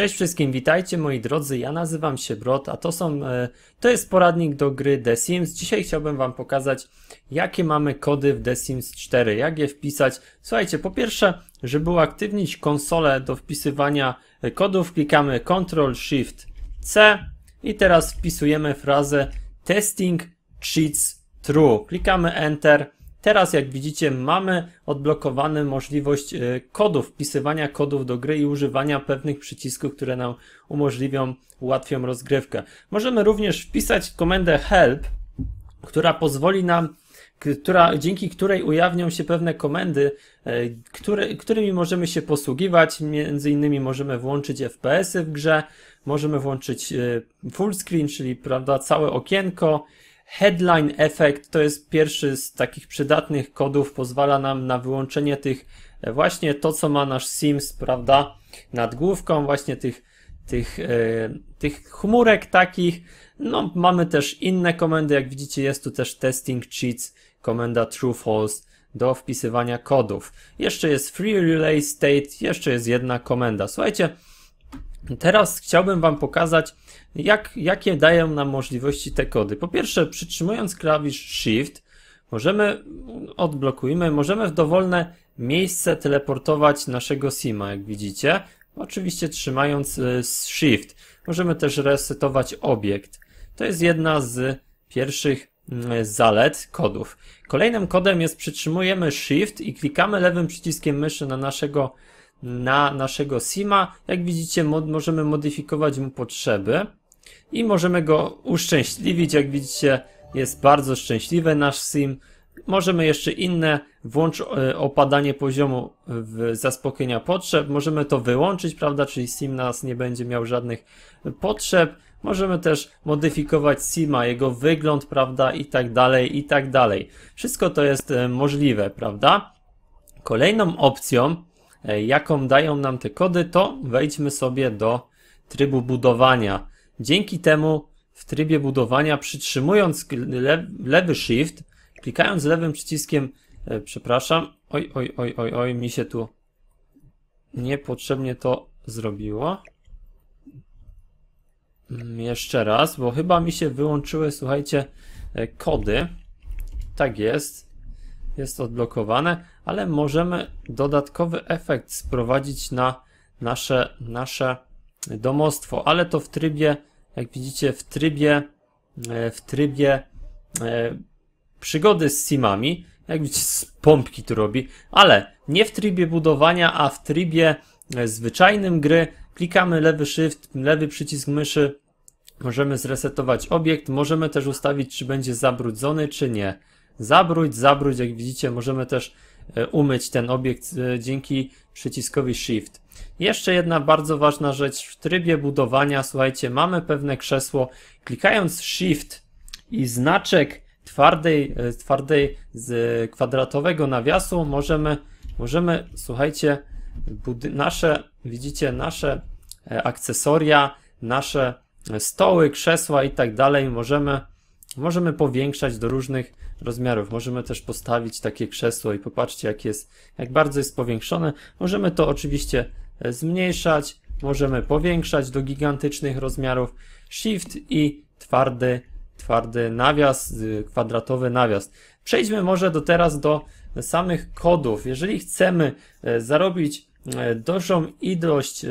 Cześć wszystkim, witajcie moi drodzy, ja nazywam się Brod, a to są, e, to jest poradnik do gry The Sims. Dzisiaj chciałbym wam pokazać, jakie mamy kody w The Sims 4, jak je wpisać. Słuchajcie, po pierwsze, żeby uaktywnić konsolę do wpisywania e, kodów, klikamy Ctrl-Shift-C i teraz wpisujemy frazę testing cheats true. Klikamy Enter Teraz, jak widzicie, mamy odblokowaną możliwość e, kodów, wpisywania kodów do gry i używania pewnych przycisków, które nam umożliwią, ułatwią rozgrywkę. Możemy również wpisać komendę help, która pozwoli nam, która, dzięki której ujawnią się pewne komendy, e, którymi możemy się posługiwać. Między innymi możemy włączyć FPS-y w grze, możemy włączyć e, full screen, czyli prawda, całe okienko, Headline Effect to jest pierwszy z takich przydatnych kodów, pozwala nam na wyłączenie tych, e, właśnie to co ma nasz Sims, prawda, nad główką, właśnie tych, tych, e, tych chmurek takich. No, mamy też inne komendy, jak widzicie jest tu też testing cheats, komenda true false do wpisywania kodów. Jeszcze jest free relay state, jeszcze jest jedna komenda. Słuchajcie, teraz chciałbym Wam pokazać, jak, jakie dają nam możliwości te kody? Po pierwsze, przytrzymując klawisz Shift, możemy, odblokujmy, możemy w dowolne miejsce teleportować naszego sima, jak widzicie. Oczywiście trzymając e, Shift. Możemy też resetować obiekt. To jest jedna z pierwszych mm, zalet kodów. Kolejnym kodem jest przytrzymujemy Shift i klikamy lewym przyciskiem myszy na naszego, na naszego SIMA. Jak widzicie, mod, możemy modyfikować mu potrzeby. I możemy go uszczęśliwić, jak widzicie jest bardzo szczęśliwy nasz sim. Możemy jeszcze inne, włącz e, opadanie poziomu w zaspokojenia potrzeb, możemy to wyłączyć, prawda, czyli sim nas nie będzie miał żadnych potrzeb. Możemy też modyfikować sima, jego wygląd, prawda, i tak dalej, i tak dalej. Wszystko to jest e, możliwe, prawda. Kolejną opcją, e, jaką dają nam te kody, to wejdźmy sobie do trybu budowania. Dzięki temu w trybie budowania przytrzymując lewy shift, klikając lewym przyciskiem, e, przepraszam, oj, oj, oj, oj, oj, mi się tu niepotrzebnie to zrobiło. Mm, jeszcze raz, bo chyba mi się wyłączyły, słuchajcie, e, kody. Tak jest. Jest odblokowane, ale możemy dodatkowy efekt sprowadzić na nasze, nasze domostwo, ale to w trybie jak widzicie, w trybie, e, w trybie e, przygody z simami. Jak widzicie, z pompki to robi, ale nie w trybie budowania, a w trybie e, zwyczajnym gry. Klikamy lewy shift, lewy przycisk myszy. Możemy zresetować obiekt, możemy też ustawić, czy będzie zabrudzony, czy nie. Zabrudź, zabrudź, jak widzicie, możemy też umyć ten obiekt dzięki przyciskowi shift. Jeszcze jedna bardzo ważna rzecz. W trybie budowania, słuchajcie, mamy pewne krzesło. Klikając Shift i znaczek twardej, e, twardej z kwadratowego nawiasu możemy, możemy słuchajcie, nasze, widzicie, nasze e, akcesoria, nasze e, stoły, krzesła i tak dalej możemy, możemy powiększać do różnych rozmiarów. Możemy też postawić takie krzesło i popatrzcie, jak jest, jak bardzo jest powiększone. Możemy to oczywiście zmniejszać, możemy powiększać do gigantycznych rozmiarów. Shift i twardy, twardy nawias, y, kwadratowy nawias. Przejdźmy może do teraz do samych kodów. Jeżeli chcemy y, zarobić y, dużą ilość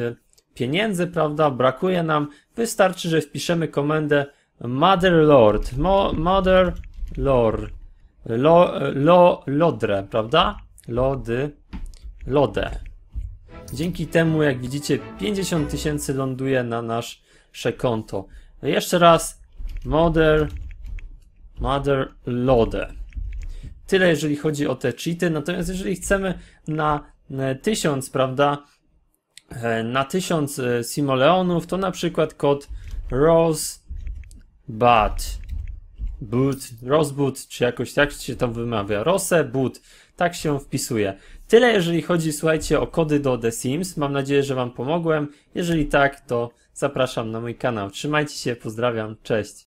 pieniędzy, prawda, brakuje nam, wystarczy, że wpiszemy komendę Mother Lord, Mo, Mother Lord, lo, lo, Lodre, prawda? Lody, Lode. Dzięki temu, jak widzicie, 50 tysięcy ląduje na nasze konto. No jeszcze raz, Mother, Mother Lode. Tyle, jeżeli chodzi o te cheaty. Natomiast jeżeli chcemy na 1000, e, prawda, e, na 1000 e, simoleonów, to na przykład kod Rose Bat. Boot, Rosebud, czy jakoś tak się tam wymawia. Rose, tak się wpisuje. Tyle jeżeli chodzi, słuchajcie, o kody do The Sims. Mam nadzieję, że Wam pomogłem. Jeżeli tak, to zapraszam na mój kanał. Trzymajcie się, pozdrawiam, cześć.